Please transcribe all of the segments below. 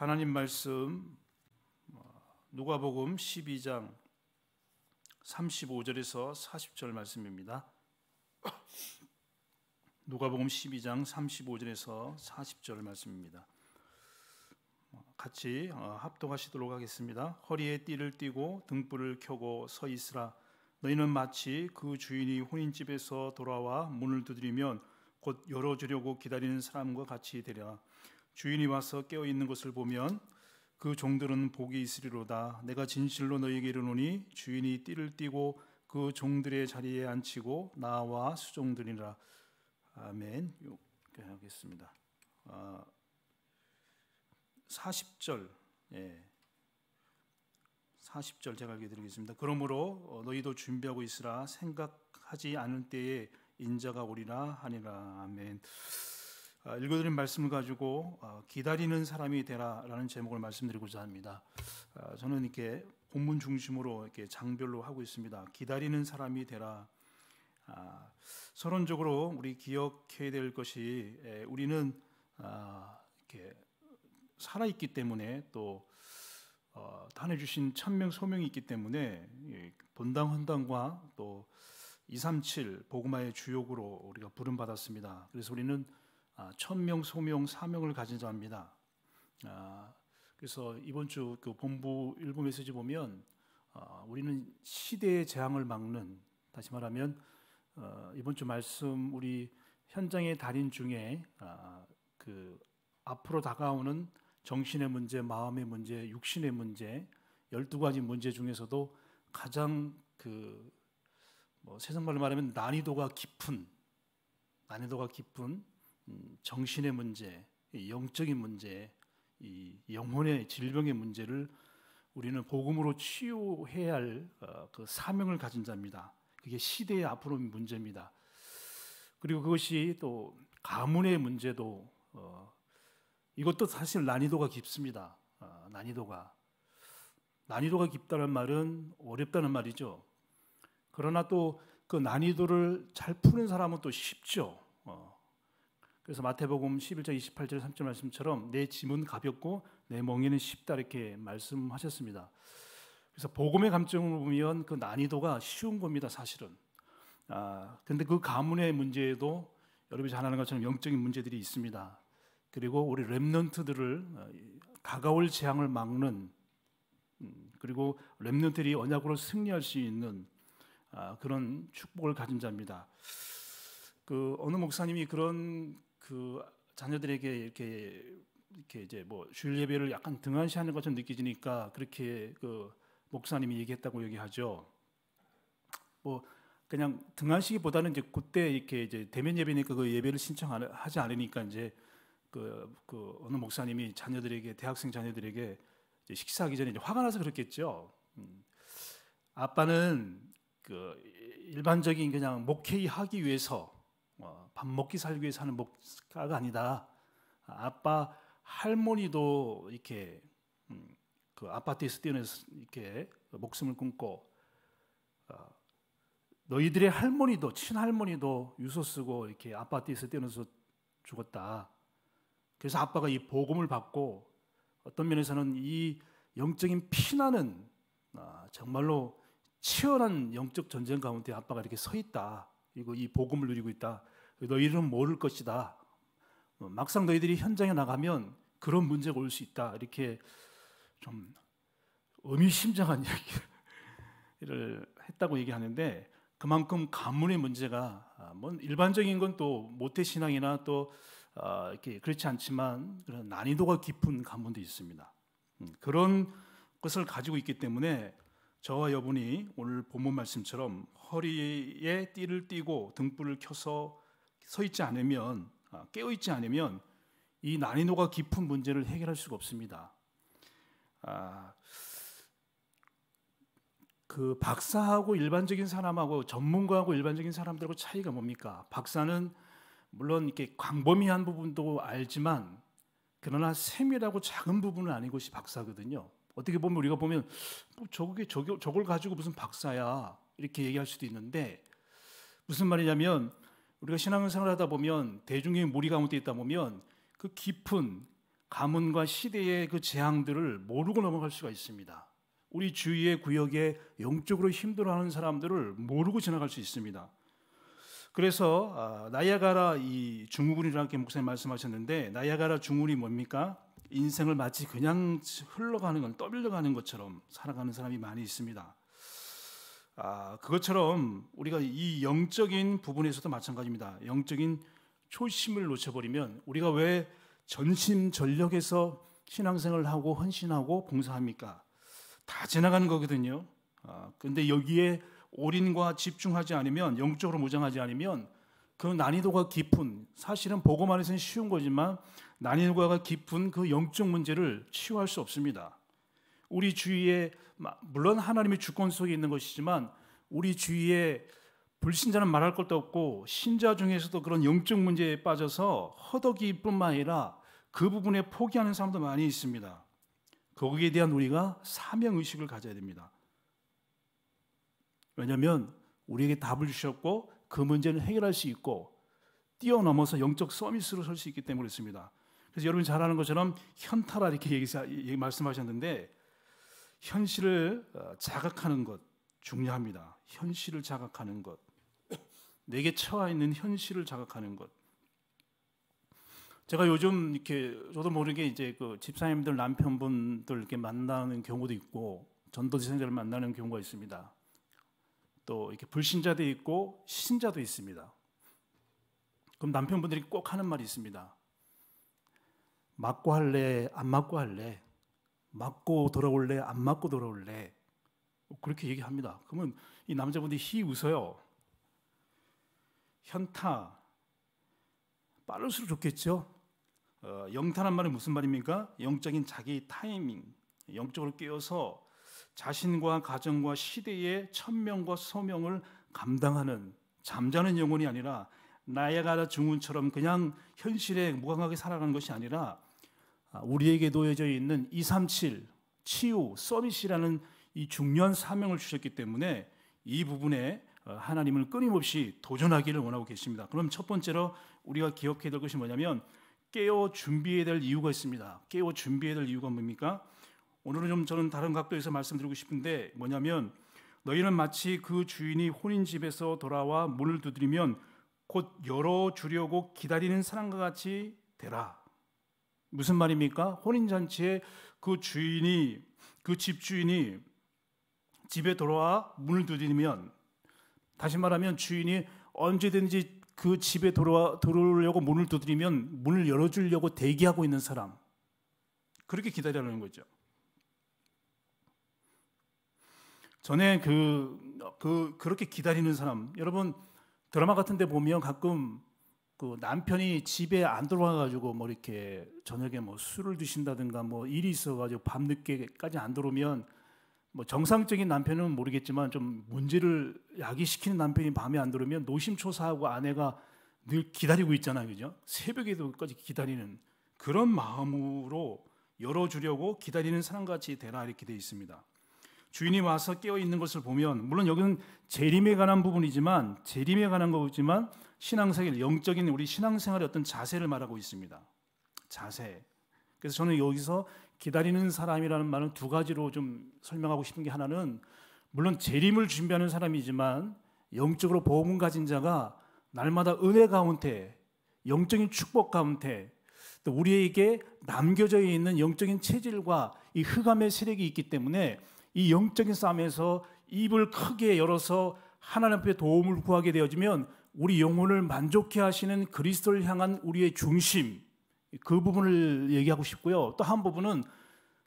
하나님 말씀 뭐, 누가복음 12장 35절에서 40절 말씀입니다. 누가복음 12장 35절에서 40절 말씀입니다. 뭐, 같이 어, 합독하시도록 하겠습니다. 허리에 띠를 띠고 등불을 켜고 서 있으라. 너희는 마치 그 주인이 혼인집에서 돌아와 문을 두드리면 곧 열어주려고 기다리는 사람과 같이 되라. 주인이 와서 깨어 있는 것을 보면 그 종들은 복이 있으리로다. 내가 진실로 너희에게 이르노니 주인이 띠를 띠고 그 종들의 자리에 앉히고 나와 수종들이라. 아멘. 이렇게 하겠습니다. 아, 40절. 예. 40절 제가 읽어드리겠습니다. 그러므로 어, 너희도 준비하고 있으라 생각하지 않을 때에 인자가 오리라 하니라. 아멘. 아, 읽어드린 말씀을 가지고 아, 기다리는 사람이 되라라는 제목을 말씀드리고자 합니다. 아, 저는 이렇게 본문 중심으로 이렇게 장별로 하고 있습니다. 기다리는 사람이 되라. 서론적으로 우리 기억해야 될 것이 우리는 이렇게 살아있기 때문에 또 탄해 어, 주신 천명 소명이 있기 때문에 예, 본당 헌당과 또 237 보그마의 주역으로 우리가 부름 받았습니다. 그래서 우리는 아, 천명, 소명, 사명을 가진 자입니다. 아, 그래서 이번 주그 본부 일부 메시지 보면 아, 우리는 시대의 재앙을 막는 다시 말하면 어, 이번 주 말씀 우리 현장의 달인 중에 그 앞으로 다가오는 정신의 문제, 마음의 문제, 육신의 문제 열두 가지 문제 중에서도 가장 그뭐 세상 말로 말하면 난이도가 깊은 난이도가 깊은 음, 정신의 문제, 영적인 문제, 이 영혼의 질병의 문제를 우리는 복음으로 치유해야 할그 어, 사명을 가진 자입니다. 그게 시대의 앞으로 문제입니다. 그리고 그것이 또 가문의 문제도 어, 이것도 사실 난이도가 깊습니다. 어, 난이도가 난이도가 깊다는 말은 어렵다는 말이죠. 그러나 또 그 난이도를 잘 푸는 사람은 또 쉽죠. 그래서 마태복음 11장 28절 3절 말씀처럼 내 짐은 가볍고 내 멍에는 쉽다 이렇게 말씀하셨습니다. 그래서 복음의 감정을 보면 그 난이도가 쉬운 겁니다, 사실은. 아, 근데 그 가문의 문제에도 여러분이 잘 아는 것처럼 영적인 문제들이 있습니다. 그리고 우리 렘넌트들을 다가올 어, 재앙을 막는 음, 그리고 렘넌트들이 언약으로 승리할 수 있는 아, 그런 축복을 가진 자입니다. 그 어느 목사님이 그런 그 자녀들에게 이렇게 이렇게 이제 뭐 주일 예배를 약간 등한시하는 것처럼 느껴지니까 그렇게 그 목사님이 얘기했다고 얘기하죠. 뭐 그냥 등한시기보다는 이제 그때 이렇게 이제 대면 예배니까 그 예배를 신청하지 않으니까 이제 그, 그 어느 목사님이 자녀들에게 대학생 자녀들에게 식사하기 전에 화가 나서 그랬겠죠. 음. 아빠는 그 일반적인 그냥 목회하기 위해서 밥 먹기 살기 위해 사는 목사가 아니다. 아빠 할머니도 이렇게 음, 그 아파트에서 뛰어내서 이렇게 목숨을 끊고 어, 너희들의 할머니도 친할머니도 유서 쓰고 이렇게 아파트에서 뛰어내서 죽었다. 그래서 아빠가 이 복음을 받고 어떤 면에서는 이 영적인 피나는 아, 정말로 치열한 영적 전쟁 가운데 아빠가 이렇게 서 있다. 그리고 이 복음을 누리고 있다. 너희들은 모를 것이다. 어, 막상 너희들이 현장에 나가면 그런 문제가 올수 있다. 이렇게 좀 의미심장한 얘기를 했다고 얘기하는데 그만큼 가문의 문제가 아, 뭐 일반적인 건 또 모태 신앙이나 또 아, 이렇게 그렇지 않지만 그런 난이도가 깊은 가문도 있습니다. 음, 그런 것을 가지고 있기 때문에 저와 여분이 오늘 본문 말씀처럼 허리에 띠를 띠고 등불을 켜서 서 있지 않으면 아, 깨어 있지 않으면 이 난이도가 깊은 문제를 해결할 수가 없습니다. 아, 그 박사하고 일반적인 사람하고 전문가하고 일반적인 사람들하고 차이가 뭡니까? 박사는 물론 이렇게 광범위한 부분도 알지만 그러나 세밀하고 작은 부분은 아닌 것이 박사거든요. 어떻게 보면 우리가 보면 뭐 저게 저걸 가지고 무슨 박사야 이렇게 얘기할 수도 있는데 무슨 말이냐면 우리가 신앙생활 을 하다 보면 대중의 무리 가운데 있다 보면 그 깊은 가문과 시대의 그 재앙들을 모르고 넘어갈 수가 있습니다. 우리 주위의 구역에 영적으로 힘들어하는 사람들을 모르고 지나갈 수 있습니다. 그래서 아, 나야가라 이 중후군이라는 목사님 말씀하셨는데 나야가라 중후군이 뭡니까? 인생을 마치 그냥 흘러가는 건 떠밀려가는 것처럼 살아가는 사람이 많이 있습니다. 아, 그것처럼 우리가 이 영적인 부분에서도 마찬가지입니다. 영적인 초심을 놓쳐버리면 우리가 왜 전심 전력에서 신앙생활을 하고 헌신하고 봉사합니까? 다 지나가는 거거든요. 아, 근데 여기에 올인과 집중하지 않으면 영적으로 무장하지 않으면 그 난이도가 깊은 사실은 보고만 해서는 쉬운 거지만 난이도가 깊은 그 영적 문제를 치유할 수 없습니다. 우리 주위에 물론 하나님의 주권 속에 있는 것이지만 우리 주위에 불신자는 말할 것도 없고 신자 중에서도 그런 영적 문제에 빠져서 허덕이뿐만 아니라 그 부분에 포기하는 사람도 많이 있습니다. 거기에 대한 우리가 사명 의식을 가져야 됩니다. 왜냐하면 우리에게 답을 주셨고 그 문제는 해결할 수 있고 뛰어넘어서 영적 서비스로 설 수 있기 때문에 그렇습니다. 그래서 여러분 잘 아는 것처럼 현타라 이렇게 얘기, 말씀하셨는데 현실을 어, 자각하는 것 중요합니다. 현실을 자각하는 것. 내게 처해 있는 현실을 자각하는 것. 제가 요즘 이렇게 저도 모르게 이제 그 집사님들 남편분들 이렇게 만나는 경우도 있고 전도지생자를 만나는 경우가 있습니다. 또 이렇게 불신자도 있고 신자도 있습니다. 그럼 남편분들이 꼭 하는 말이 있습니다. 맞고 할래, 안 맞고 할래. 맞고 돌아올래? 안 맞고 돌아올래? 뭐 그렇게 얘기합니다. 그러면 이 남자분들이 히 웃어요. 현타. 빠를수록 좋겠죠? 어, 영타란 말은 무슨 말입니까? 영적인 자기 타이밍. 영적으로 깨어서 자신과 가정과 시대의 천명과 소명을 감당하는 잠자는 영혼이 아니라 나야가라 증후처럼 그냥 현실에 무감하게 살아가는 것이 아니라 아, 우리에게 놓여져 있는 237 치유 서밋이라는 이 중요한 사명을 주셨기 때문에 이 부분에 어, 하나님을 끊임없이 도전하기를 원하고 계십니다. 그럼 첫 번째로 우리가 기억해야 될 것이 뭐냐면 깨어 준비해야 될 이유가 있습니다. 깨어 준비해야 될 이유가 뭡니까? 오늘은 좀 저는 다른 각도에서 말씀드리고 싶은데 뭐냐면 너희는 마치 그 주인이 혼인 집에서 돌아와 문을 두드리면 곧 열어 주려고 기다리는 사람과 같이 되라. 무슨 말입니까? 혼인잔치에 그 주인이, 그 집주인이 집에 돌아와 문을 두드리면, 다시 말하면 주인이 언제든지 그 집에 돌아와, 들어오려고 문을 두드리면 문을 열어주려고 대기하고 있는 사람. 그렇게 기다리라는 거죠. 전에 그, 그, 그렇게 기다리는 사람. 여러분, 드라마 같은 데 보면 가끔 그 남편이 집에 안 들어와가지고 뭐 이렇게 저녁에 뭐 술을 드신다든가 뭐 일이 있어가지고 밤 늦게까지 안 들어오면 뭐 정상적인 남편은 모르겠지만 좀 문제를 야기시키는 남편이 밤에 안 들어오면 노심초사하고 아내가 늘 기다리고 있잖아요, 그죠? 새벽에도까지 기다리는 그런 마음으로 열어주려고 기다리는 사람같이 되라 이렇게 돼 있습니다. 주인이 와서 깨어 있는 것을 보면 물론 여기는 재림에 관한 부분이지만 재림에 관한 거지만 신앙생활 영적인 우리 신앙생활의 어떤 자세를 말하고 있습니다. 자세. 그래서 저는 여기서 기다리는 사람이라는 말은 두 가지로 좀 설명하고 싶은 게 하나는 물론 재림을 준비하는 사람이지만 영적으로 보험을 가진 자가 날마다 은혜 가운데 영적인 축복 가운데 또 우리에게 남겨져 있는 영적인 체질과 이 흑암의 세력이 있기 때문에 이 영적인 싸움에서 입을 크게 열어서 하나님 앞에 도움을 구하게 되어지면 우리 영혼을 만족해 하시는 그리스도를 향한 우리의 중심 그 부분을 얘기하고 싶고요. 또 한 부분은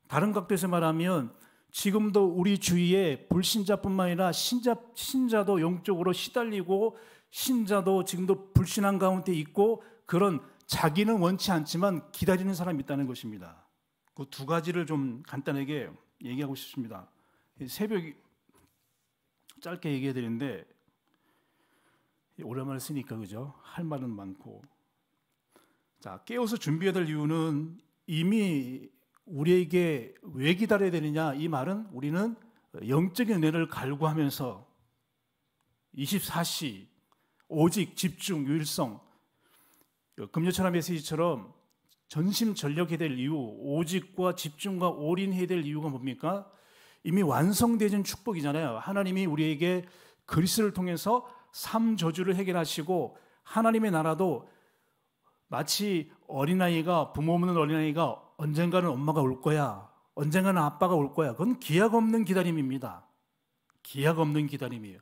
다른 각도에서 말하면 지금도 우리 주위에 불신자뿐만 아니라 신자 신자도 영적으로 시달리고 신자도 지금도 불신한 가운데 있고 그런 자기는 원치 않지만 기다리는 사람이 있다는 것입니다. 그 두 가지를 좀 간단하게 얘기하고 싶습니다. 새벽 이 짧게 얘기해 드리는데 오랜만에 쓰니까 그죠? 할 말은 많고 자 깨워서 준비해야 될 이유는 이미 우리에게 왜 기다려야 되느냐 이 말은 우리는 영적인 뇌를 갈구하면서 24시 오직 집중 유일성 그 금요철학 메시지처럼 전심 전력해야 될 이유 오직과 집중과 올인해야 될 이유가 뭡니까? 이미 완성되진 축복이잖아요. 하나님이 우리에게 그리스를 통해서 삼 저주를 해결하시고 하나님의 나라도 마치 어린아이가 부모 없는 어린아이가 언젠가는 엄마가 올 거야. 언젠가는 아빠가 올 거야. 그건 기약 없는 기다림입니다. 기약 없는 기다림이에요.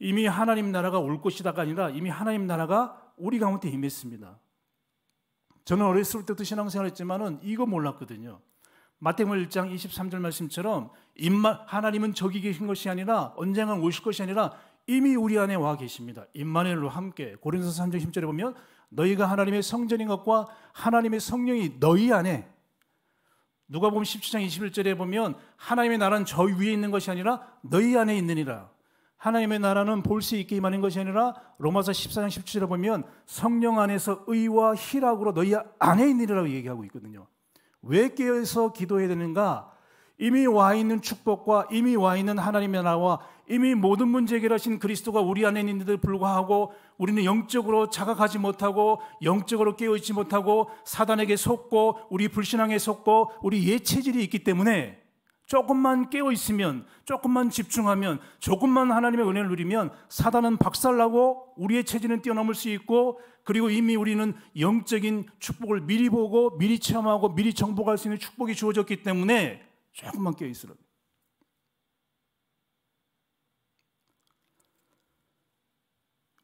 이미 하나님 나라가 올 것이다가 아니라 이미 하나님 나라가 우리 가운데 임했습니다. 저는 어렸을 때부터 신앙생활 했지만은 이거 몰랐거든요. 마태복음 1장 23절 말씀처럼 임마 하나님은 저기 계신 것이 아니라 언젠간 오실 것이 아니라 이미 우리 안에 와 계십니다. 임마누엘로 함께 고린도서 3장 10절에 보면 너희가 하나님의 성전인 것과 하나님의 성령이 너희 안에 누가 보면 17장 21절에 보면 하나님의 나라는 저 위에 있는 것이 아니라 너희 안에 있느니라. 하나님의 나라는 볼 수 있게 임하는 것이 아니라 로마서 14장 17절에 보면 성령 안에서 의와 희락으로 너희 안에 있느니라고 얘기하고 있거든요. 왜 깨어서 기도해야 되는가? 이미 와 있는 축복과 이미 와 있는 하나님의 나와 이미 모든 문제 해결하신 그리스도가 우리 안에 있는데도 불구하고 우리는 영적으로 자각하지 못하고 영적으로 깨어있지 못하고 사단에게 속고 우리 불신앙에 속고 우리 예체질이 있기 때문에 조금만 깨어 있으면, 조금만 집중하면, 조금만 하나님의 은혜를 누리면 사단은 박살나고 우리의 체질은 뛰어넘을 수 있고 그리고 이미 우리는 영적인 축복을 미리 보고 미리 체험하고 미리 정복할 수 있는 축복이 주어졌기 때문에 조금만 깨어 있으라.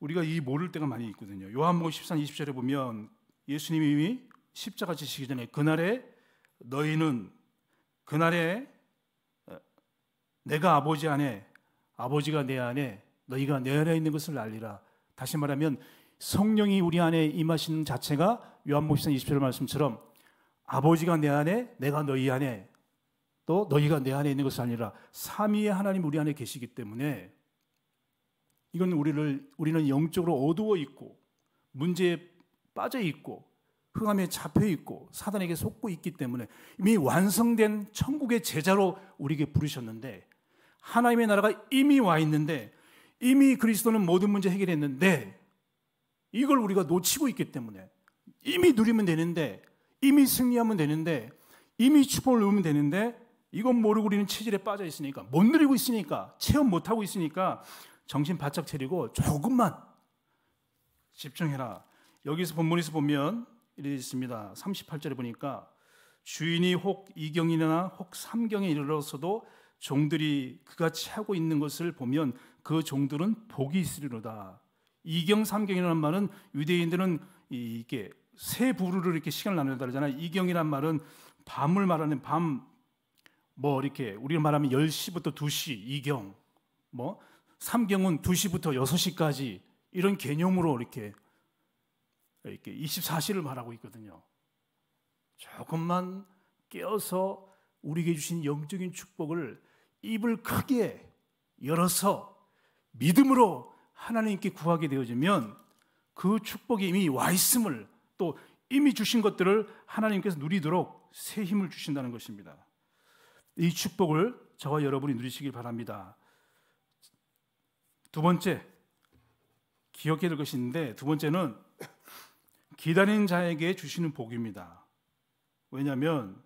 우리가 이 모를 때가 많이 있거든요. 요한복음 13, 20절에 보면 예수님이 이미 십자가 지시기 전에 그날에 너희는 그날에 내가 아버지 안에 아버지가 내 안에 너희가 내 안에 있는 것을 알리라. 다시 말하면 성령이 우리 안에 임하신 자체가 요한복음 20절 말씀처럼 아버지가 내 안에 내가 너희 안에 또 너희가 내 안에 있는 것이 아니라 삼위의 하나님 우리 안에 계시기 때문에 이건 우리를 우리는 영적으로 어두워 있고 문제에 빠져 있고 흑암에 잡혀 있고 사단에게 속고 있기 때문에 이미 완성된 천국의 제자로 우리에게 부르셨는데 하나님의 나라가 이미 와 있는데 이미 그리스도는 모든 문제 해결했는데 이걸 우리가 놓치고 있기 때문에 이미 누리면 되는데 이미 승리하면 되는데 이미 축복을 누리면 되는데 이건 모르고 우리는 체질에 빠져 있으니까 못 누리고 있으니까 체험 못 하고 있으니까 정신 바짝 차리고 조금만 집중해라. 여기서 본문에서 보면 이래 있습니다. 38절에 보니까 주인이 혹 2경이나 혹 3경에 이르러서도 종들이 그같이 하고 있는 것을 보면 그 종들은 복이 있으리로다. 이경삼경이라는 말은 유대인들은 이게 세부르를 이렇게 시간을 나누다 그러잖아. 요 이경이란 말은 밤을 말하는 밤뭐 이렇게 우리가 말하면 10시부터 2시 이경. 뭐 삼경은 2시부터 6시까지 이런 개념으로 이렇게 이렇게 24시를 말하고 있거든요. 조금만 깨어서 우리에게 주신 영적인 축복을 입을 크게 열어서 믿음으로 하나님께 구하게 되어지면 그 축복이 이미 와 있음을 또 이미 주신 것들을 하나님께서 누리도록 새 힘을 주신다는 것입니다. 이 축복을 저와 여러분이 누리시길 바랍니다. 두 번째 기억해야 될 것이 있는데 두 번째는 기다린 자에게 주시는 복입니다. 왜냐하면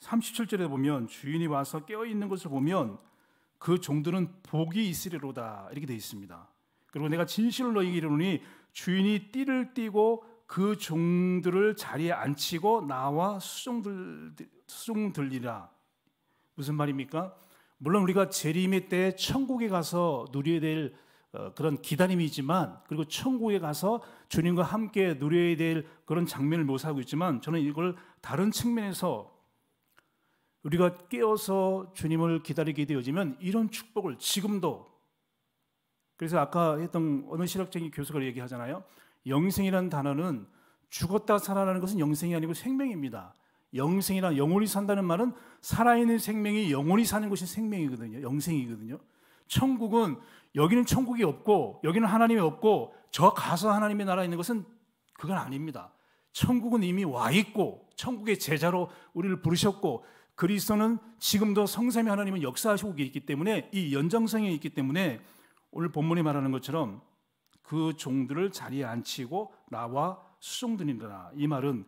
37절에 보면 주인이 와서 깨어 있는 것을 보면 그 종들은 복이 있으리로다 이렇게 되어 있습니다. 그리고 내가 진실로 너희에게 이르노니 주인이 띠를 띠고 그 종들을 자리에 앉히고 나와 수종들 수종들리라 무슨 말입니까? 물론 우리가 재림의 때 천국에 가서 누려야 될 어, 그런 기다림이지만 그리고 천국에 가서 주님과 함께 누려야 될 그런 장면을 묘사하고 있지만 저는 이걸 다른 측면에서 우리가 깨어서 주님을 기다리게 되어지면 이런 축복을 지금도 그래서 아까 했던 어느 신학적인 교수가 얘기하잖아요. 영생이라는 단어는 죽었다 살아나는 것은 영생이 아니고 생명입니다. 영생이란 영원히 산다는 말은 살아있는 생명이 영원히 사는 것이 생명이거든요. 영생이거든요. 천국은 여기는 천국이 없고 여기는 하나님이 없고 저 가서 하나님의 나라 있는 것은 그건 아닙니다. 천국은 이미 와 있고 천국의 제자로 우리를 부르셨고 그리스도는 지금도 성삼위 하나님은 역사하시고 있기 때문에 이연장성에 있기 때문에 오늘 본문이 말하는 것처럼 그 종들을 자리에 앉히고 나와 수종드리라 이 말은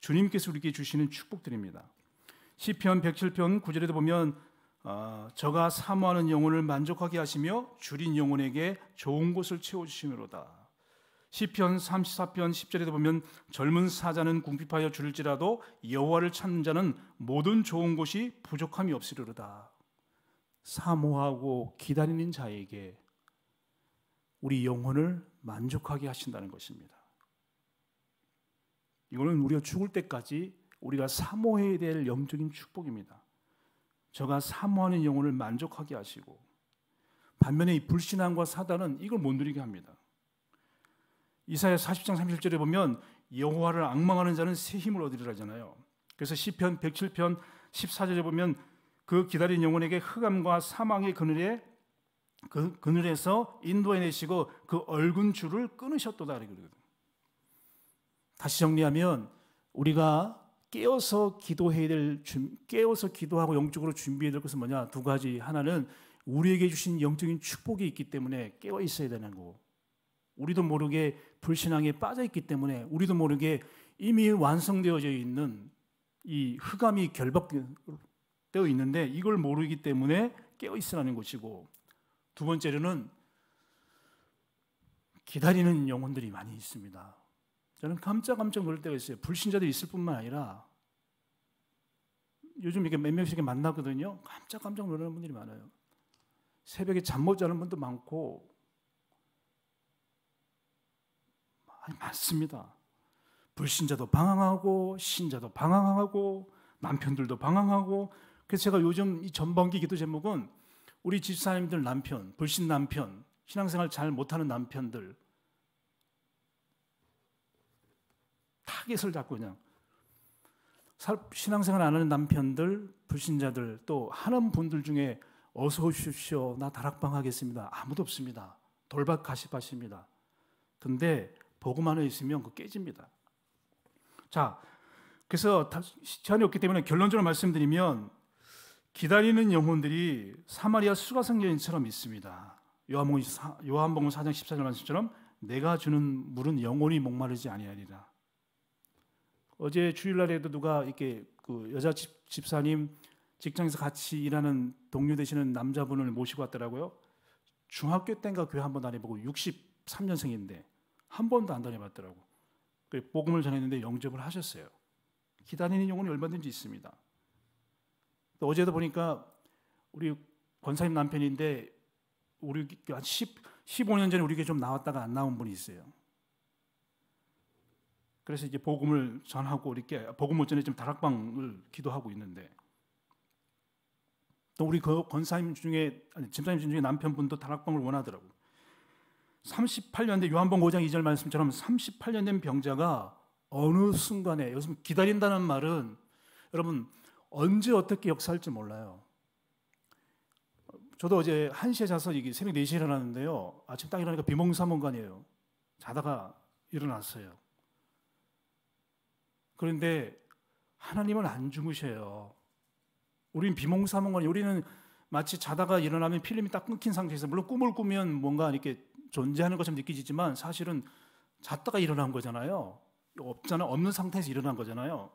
주님께서 우리에게 주시는 축복들입니다. 시편 107편 9절에도 보면 어, 저가 사모하는 영혼을 만족하게 하시며 줄인 영혼에게 좋은 곳을 채워 주시므로다. 시편 34편 10절에도 보면 젊은 사자는 궁핍하여 줄지라도 여호와를 찾는 자는 모든 좋은 것이 부족함이 없으리로다. 사모하고 기다리는 자에게 우리 영혼을 만족하게 하신다는 것입니다. 이거는 우리가 죽을 때까지 우리가 사모해야 될 영적인 축복입니다. 저가 사모하는 영혼을 만족하게 하시고 반면에 이 불신앙과 사단은 이걸 못 누리게 합니다. 이사야 40장 31절에 보면 여호와를 악망하는 자는 새 힘을 얻으리라 하잖아요. 그래서 시편 107편 14절에 보면 그 기다린 영혼에게 흑암과 사망의 그늘에 그 그늘에서 인도해 내시고 그 얼군 줄을 끊으셨도다 그러거든. 다시 정리하면 우리가 깨어서 기도해야 될 깨어서 기도하고 영적으로 준비해야 될 것은 뭐냐? 두 가지. 하나는 우리에게 주신 영적인 축복이 있기 때문에 깨어 있어야 되는 거고. 우리도 모르게 불신앙에 빠져 있기 때문에 우리도 모르게 이미 완성되어져 있는 이 흑암이 결박되어 있는데 이걸 모르기 때문에 깨어 있으라는 것이고 두 번째로는 기다리는 영혼들이 많이 있습니다. 저는 깜짝깜짝 놀랄 때가 있어요. 불신자들이 있을 뿐만 아니라 요즘 이렇게 몇 명씩 만나거든요. 깜짝깜짝 놀라는 분들이 많아요. 새벽에 잠 못 자는 분도 많고 많습니다. 불신자도 방황하고 신자도 방황하고 남편들도 방황하고 그래서 제가 요즘 이 전반기 기도 제목은 우리 집사님들 남편, 불신 남편, 신앙생활 잘 못하는 남편들 타겟을 잡고 그냥 신앙생활 안 하는 남편들, 불신자들 또 하는 분들 중에 어서 오십시오. 나 다락방 하겠습니다. 아무도 없습니다. 돌박가십하십니다. 근데 보고만 있으면 그 깨집니다. 자, 그래서 시간이 없기 때문에 결론적으로 말씀드리면 기다리는 영혼들이 사마리아 수가성 여인처럼 있습니다. 요한복음, 요한복음 4장 14절 말씀처럼 내가 주는 물은 영원히 목마르지 아니하리라. 어제 주일날에도 누가 이렇게 그 여자 집, 집사님 직장에서 같이 일하는 동료 되시는 남자분을 모시고 왔더라고요. 중학교 때인가 교회 한번 다녀보고 63년생인데 한 번도 안다녀봤더라고 그 복음을 전했는데 영접을 하셨어요. 기다리는 영혼이 얼마든지 있습니다. 또 어제도 보니까 우리 권사님 남편인데 우리 한 10, 15년 전에 우리에게 좀 나왔다가 안 나온 분이 있어요. 그래서 이제 복음을 전하고 이렇게 복음을 전에 지금 다락방을 기도하고 있는데 또 우리 그 권사님 중에 아니, 집사님 중에 남편분도 다락방을 원하더라고. 38년 된 요한복음 5장 2절 말씀처럼 38년 된 병자가 어느 순간에 여기서 기다린다는 말은 여러분 언제 어떻게 역사할지 몰라요. 저도 어제 1시에 자서 이게 새벽 4시에 일어났는데요. 아침 딱 일어나니까 비몽사몽간이에요. 자다가 일어났어요. 그런데 하나님은 안 주무셔요. 우리는 비몽사몽간이 우리는 마치 자다가 일어나면 필름이 딱 끊긴 상태에서 물론 꿈을 꾸면 뭔가 이렇게 존재하는 것처럼 느껴지지만 사실은 잤다가 일어난 거잖아요. 없잖아 없는 상태에서 일어난 거잖아요.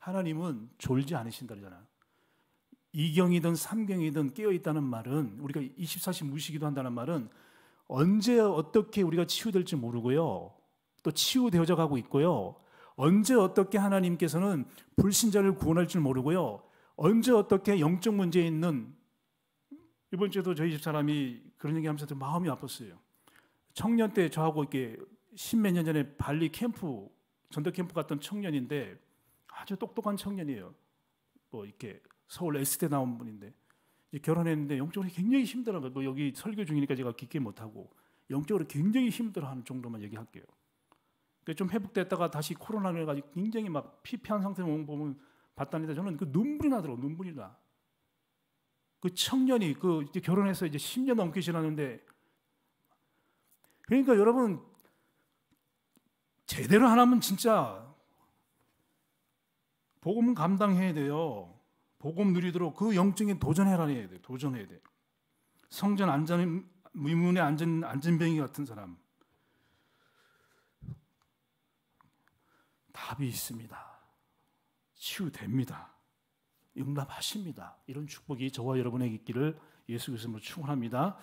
하나님은 졸지 않으신다 그러잖아요. 이경이든 삼경이든 깨어 있다는 말은 우리가 24시 무시기도 한다는 말은 언제 어떻게 우리가 치유될지 모르고요. 또 치유되어져 가고 있고요. 언제 어떻게 하나님께서는 불신자를 구원할 줄 모르고요. 언제 어떻게 영적 문제에 있는 이번 주에도 저희 집 사람이 그런 얘기 하면서 마음이 아팠어요. 청년 때 저하고 이렇게 십몇 년 전에 발리 캠프 전도 캠프 갔던 청년인데 아주 똑똑한 청년이에요. 뭐 이렇게 서울 S대 나온 분인데 결혼했는데 영적으로 굉장히 힘들어요. 뭐 여기 설교 중이니까 제가 깊게 못 하고 영적으로 굉장히 힘들어하는 정도만 얘기할게요. 그 좀 회복됐다가 다시 코로나를 해가지고 굉장히 막 피폐한 상태로 보면 봤다는데 저는 그 눈물이 나더라고 눈물이 나. 그 청년이 그 이제 결혼해서 이제 10년 넘게 지났는데 그러니까 여러분 제대로 하나면 진짜 복음은 감당해야 돼요. 복음 누리도록 그 영적인 도전해라해야 돼. 도전해야 돼. 성전 안전 의문에 안전 안전병이 같은 사람 답이 있습니다. 치유됩니다. 응답하십니다. 이런 축복이 저와 여러분에게 있기를 예수 그리스도로 축원합니다.